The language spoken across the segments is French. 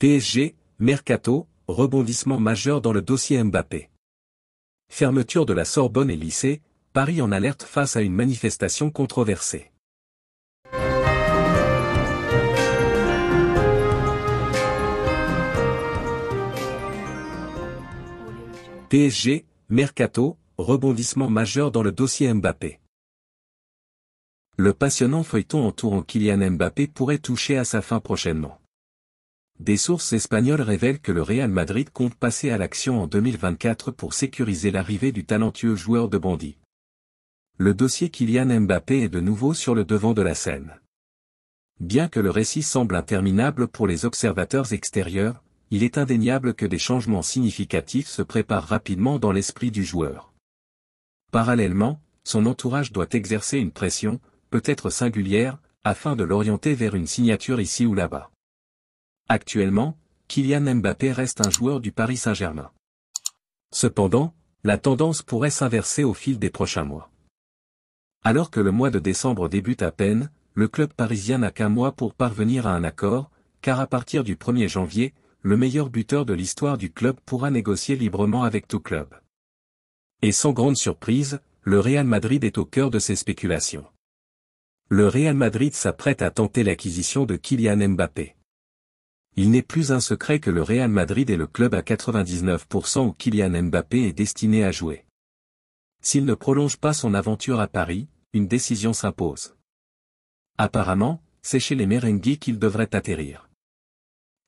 PSG, Mercato, rebondissement majeur dans le dossier Mbappé. Fermeture de la Sorbonne et lycée, Paris en alerte face à une manifestation controversée. PSG, Mercato, rebondissement majeur dans le dossier Mbappé. Le passionnant feuilleton entourant Kylian Mbappé pourrait toucher à sa fin prochainement. Des sources espagnoles révèlent que le Real Madrid compte passer à l'action en 2024 pour sécuriser l'arrivée du talentueux joueur de bandit. Le dossier Kylian Mbappé est de nouveau sur le devant de la scène. Bien que le récit semble interminable pour les observateurs extérieurs, il est indéniable que des changements significatifs se préparent rapidement dans l'esprit du joueur. Parallèlement, son entourage doit exercer une pression, peut-être singulière, afin de l'orienter vers une signature ici ou là-bas. Actuellement, Kylian Mbappé reste un joueur du Paris Saint-Germain. Cependant, la tendance pourrait s'inverser au fil des prochains mois. Alors que le mois de décembre débute à peine, le club parisien n'a qu'un mois pour parvenir à un accord, car à partir du 1er janvier, le meilleur buteur de l'histoire du club pourra négocier librement avec tout club. Et sans grande surprise, le Real Madrid est au cœur de ces spéculations. Le Real Madrid s'apprête à tenter l'acquisition de Kylian Mbappé. Il n'est plus un secret que le Real Madrid est le club à 99% où Kylian Mbappé est destiné à jouer. S'il ne prolonge pas son aventure à Paris, une décision s'impose. Apparemment, c'est chez les Merengues qu'il devrait atterrir.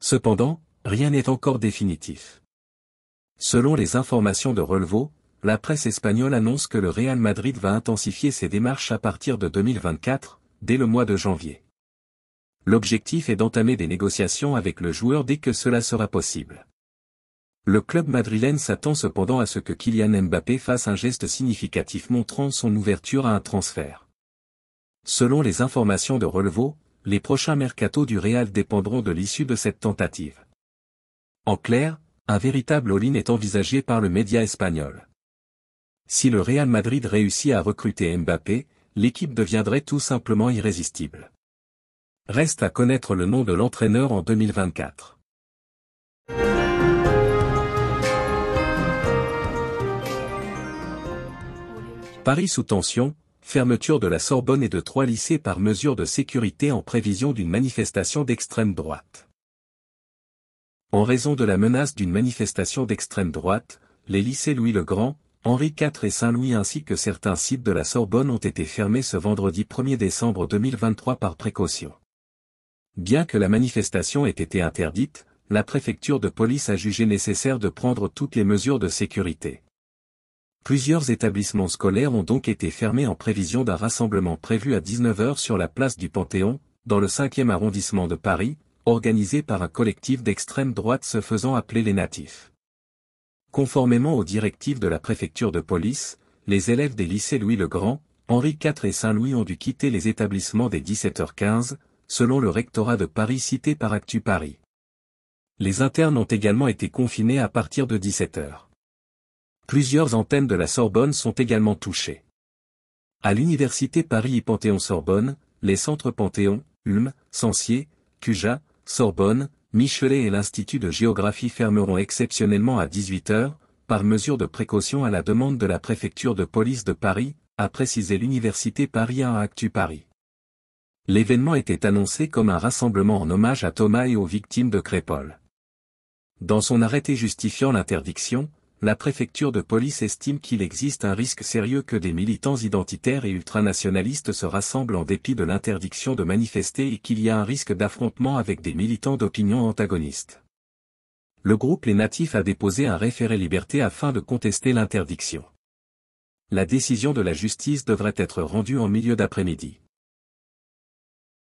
Cependant, rien n'est encore définitif. Selon les informations de Relevo, la presse espagnole annonce que le Real Madrid va intensifier ses démarches à partir de 2024, dès le mois de janvier. L'objectif est d'entamer des négociations avec le joueur dès que cela sera possible. Le club madrilène s'attend cependant à ce que Kylian Mbappé fasse un geste significatif montrant son ouverture à un transfert. Selon les informations de Relevo, les prochains mercato du Real dépendront de l'issue de cette tentative. En clair, un véritable all-in est envisagé par le média espagnol. Si le Real Madrid réussit à recruter Mbappé, l'équipe deviendrait tout simplement irrésistible. Reste à connaître le nom de l'entraîneur en 2024. Paris sous tension, fermeture de la Sorbonne et de trois lycées par mesure de sécurité en prévision d'une manifestation d'extrême droite. En raison de la menace d'une manifestation d'extrême droite, les lycées Louis-le-Grand, Henri IV et Saint-Louis ainsi que certains sites de la Sorbonne ont été fermés ce vendredi 1er décembre 2023 par précaution. Bien que la manifestation ait été interdite, la préfecture de police a jugé nécessaire de prendre toutes les mesures de sécurité. Plusieurs établissements scolaires ont donc été fermés en prévision d'un rassemblement prévu à 19h sur la place du Panthéon, dans le 5e arrondissement de Paris, organisé par un collectif d'extrême droite se faisant appeler les natifs. Conformément aux directives de la préfecture de police, les élèves des lycées Louis le Grand, Henri IV et Saint-Louis ont dû quitter les établissements dès 17h15, selon le rectorat de Paris cité par Actu Paris. Les internes ont également été confinés à partir de 17 heures. Plusieurs antennes de la Sorbonne sont également touchées. À l'Université Paris et Panthéon-Sorbonne, les centres Panthéon, Ulm, Sancier, Cuja, Sorbonne, Michelet et l'Institut de géographie fermeront exceptionnellement à 18h, par mesure de précaution à la demande de la préfecture de police de Paris, a précisé l'Université Paris à Actu Paris. L'événement était annoncé comme un rassemblement en hommage à Thomas et aux victimes de Crépol. Dans son arrêté justifiant l'interdiction, la préfecture de police estime qu'il existe un risque sérieux que des militants identitaires et ultranationalistes se rassemblent en dépit de l'interdiction de manifester et qu'il y a un risque d'affrontement avec des militants d'opinion antagonistes. Le groupe Les Natifs a déposé un référé liberté afin de contester l'interdiction. La décision de la justice devrait être rendue en milieu d'après-midi.